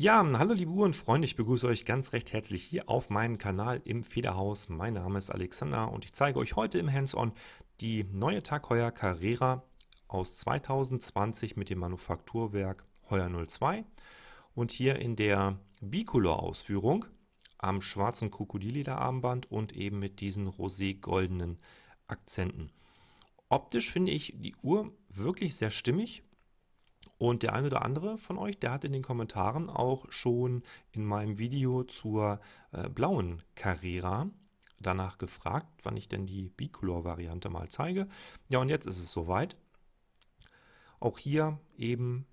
Ja, hallo liebe Uhrenfreunde, ich begrüße euch ganz recht herzlich hier auf meinem Kanal im Federhaus. Mein Name ist Alexander und ich zeige euch heute im Hands-On die neue Tagheuer Carrera aus 2020 mit dem Manufakturwerk Heuer 02 und hier in der Bicolor-Ausführung am schwarzen Krokodillederarmband und eben mit diesen rosé-goldenen Akzenten. Optisch finde ich die Uhr wirklich sehr stimmig und der eine oder andere von euch, der hat in den Kommentaren auch schon in meinem Video zur äh, blauen Carrera danach gefragt, wann ich denn die Bicolor-Variante mal zeige. Ja, und jetzt ist es soweit. Auch hier eben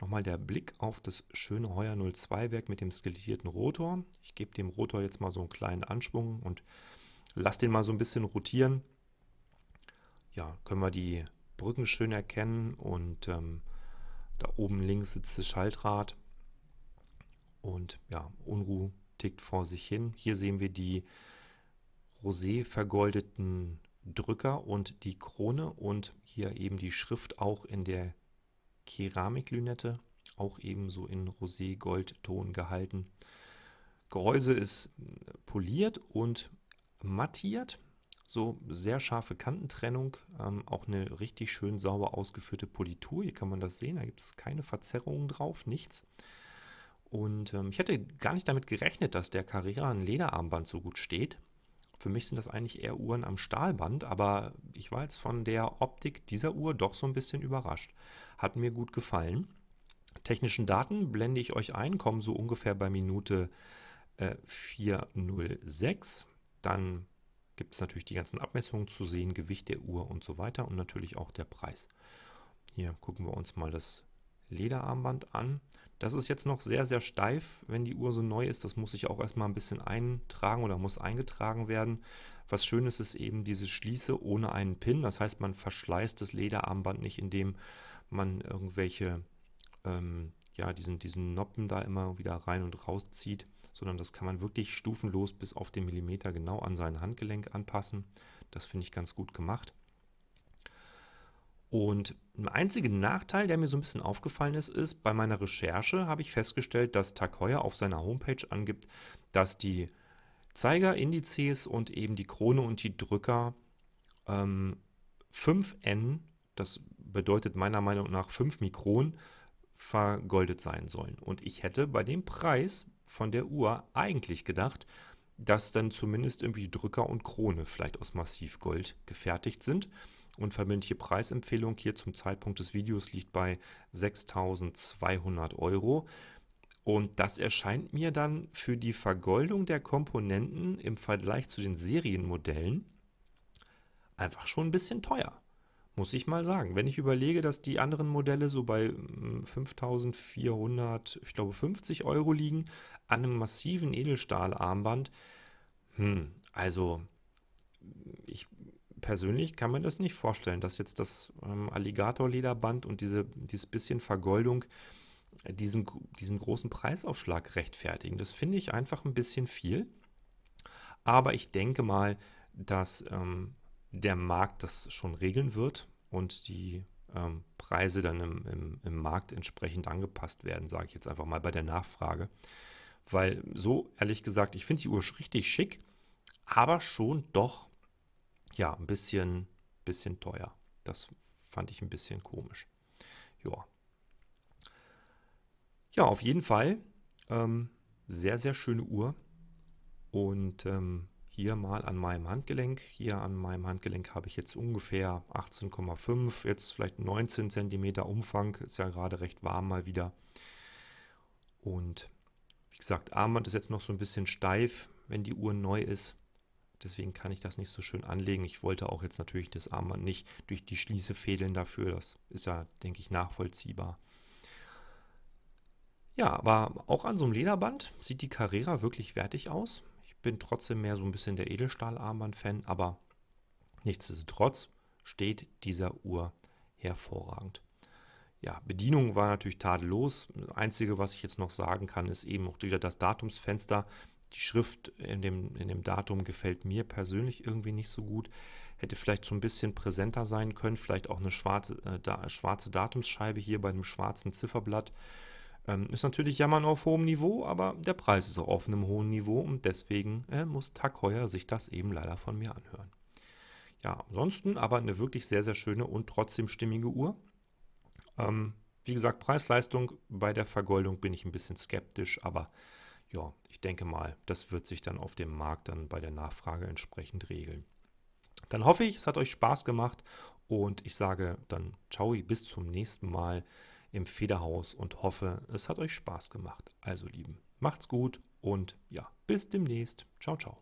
nochmal der Blick auf das schöne Heuer 02-Werk mit dem skelettierten Rotor. Ich gebe dem Rotor jetzt mal so einen kleinen Anschwung und lasse den mal so ein bisschen rotieren. Ja, können wir die Brücken schön erkennen und ähm, da oben links sitzt das Schaltrad und ja, Unruh tickt vor sich hin. Hier sehen wir die rosé vergoldeten Drücker und die Krone und hier eben die Schrift auch in der Keramiklünette, auch ebenso in Rosé-Goldton gehalten. Gehäuse ist poliert und mattiert. So sehr scharfe Kantentrennung, ähm, auch eine richtig schön sauber ausgeführte Politur. Hier kann man das sehen, da gibt es keine Verzerrungen drauf, nichts. Und ähm, ich hätte gar nicht damit gerechnet, dass der Carrera ein Lederarmband so gut steht. Für mich sind das eigentlich eher Uhren am Stahlband, aber ich war jetzt von der Optik dieser Uhr doch so ein bisschen überrascht. Hat mir gut gefallen. Technischen Daten blende ich euch ein, kommen so ungefähr bei Minute äh, 406. Dann gibt es natürlich die ganzen Abmessungen zu sehen, Gewicht der Uhr und so weiter und natürlich auch der Preis. Hier gucken wir uns mal das Lederarmband an. Das ist jetzt noch sehr, sehr steif, wenn die Uhr so neu ist. Das muss ich auch erstmal ein bisschen eintragen oder muss eingetragen werden. Was schön ist, ist eben diese Schließe ohne einen Pin. Das heißt, man verschleißt das Lederarmband nicht, indem man irgendwelche, ähm, ja, diesen, diesen Noppen da immer wieder rein und raus zieht sondern das kann man wirklich stufenlos bis auf den Millimeter genau an sein Handgelenk anpassen. Das finde ich ganz gut gemacht. Und ein einziger Nachteil, der mir so ein bisschen aufgefallen ist, ist, bei meiner Recherche habe ich festgestellt, dass Takoya auf seiner Homepage angibt, dass die Zeigerindizes und eben die Krone und die Drücker ähm, 5N, das bedeutet meiner Meinung nach 5 Mikron, vergoldet sein sollen. Und ich hätte bei dem Preis von der Uhr eigentlich gedacht, dass dann zumindest irgendwie Drücker und Krone vielleicht aus Massivgold gefertigt sind. Und verbindliche Preisempfehlung hier zum Zeitpunkt des Videos liegt bei 6200 Euro. Und das erscheint mir dann für die Vergoldung der Komponenten im Vergleich zu den Serienmodellen einfach schon ein bisschen teuer. Muss ich mal sagen. Wenn ich überlege, dass die anderen Modelle so bei 5400, hm, ich glaube 50 Euro liegen, an einem massiven Edelstahlarmband, hm, also ich persönlich kann mir das nicht vorstellen, dass jetzt das ähm, Alligatorlederband und diese, dieses bisschen Vergoldung äh, diesen, diesen großen Preisaufschlag rechtfertigen. Das finde ich einfach ein bisschen viel. Aber ich denke mal, dass ähm, der Markt das schon regeln wird und die ähm, Preise dann im, im, im, Markt entsprechend angepasst werden, sage ich jetzt einfach mal bei der Nachfrage. Weil so, ehrlich gesagt, ich finde die Uhr richtig schick, aber schon doch, ja, ein bisschen, bisschen teuer. Das fand ich ein bisschen komisch. Ja. Ja, auf jeden Fall. Ähm, sehr, sehr schöne Uhr. Und ähm, hier mal an meinem Handgelenk. Hier an meinem Handgelenk habe ich jetzt ungefähr 18,5, jetzt vielleicht 19 cm Umfang. Ist ja gerade recht warm mal wieder. Und wie gesagt, Armband ist jetzt noch so ein bisschen steif, wenn die Uhr neu ist. Deswegen kann ich das nicht so schön anlegen. Ich wollte auch jetzt natürlich das Armband nicht durch die Schließe fädeln dafür. Das ist ja, denke ich, nachvollziehbar. Ja, aber auch an so einem Lederband sieht die Carrera wirklich wertig aus bin trotzdem mehr so ein bisschen der Edelstahlarmband-Fan, aber nichtsdestotrotz steht dieser Uhr hervorragend. Ja, Bedienung war natürlich tadellos. Das Einzige, was ich jetzt noch sagen kann, ist eben auch wieder das Datumsfenster. Die Schrift in dem, in dem Datum gefällt mir persönlich irgendwie nicht so gut. Hätte vielleicht so ein bisschen präsenter sein können. Vielleicht auch eine schwarze, äh, da, schwarze Datumsscheibe hier bei einem schwarzen Zifferblatt. Ähm, ist natürlich Jammern auf hohem Niveau, aber der Preis ist auch auf einem hohen Niveau und deswegen äh, muss Tag Heuer sich das eben leider von mir anhören. Ja, ansonsten aber eine wirklich sehr, sehr schöne und trotzdem stimmige Uhr. Ähm, wie gesagt, Preis-Leistung bei der Vergoldung bin ich ein bisschen skeptisch, aber ja, ich denke mal, das wird sich dann auf dem Markt dann bei der Nachfrage entsprechend regeln. Dann hoffe ich, es hat euch Spaß gemacht und ich sage dann ciao, bis zum nächsten Mal im Federhaus und hoffe, es hat euch Spaß gemacht. Also lieben, macht's gut und ja, bis demnächst. Ciao, ciao.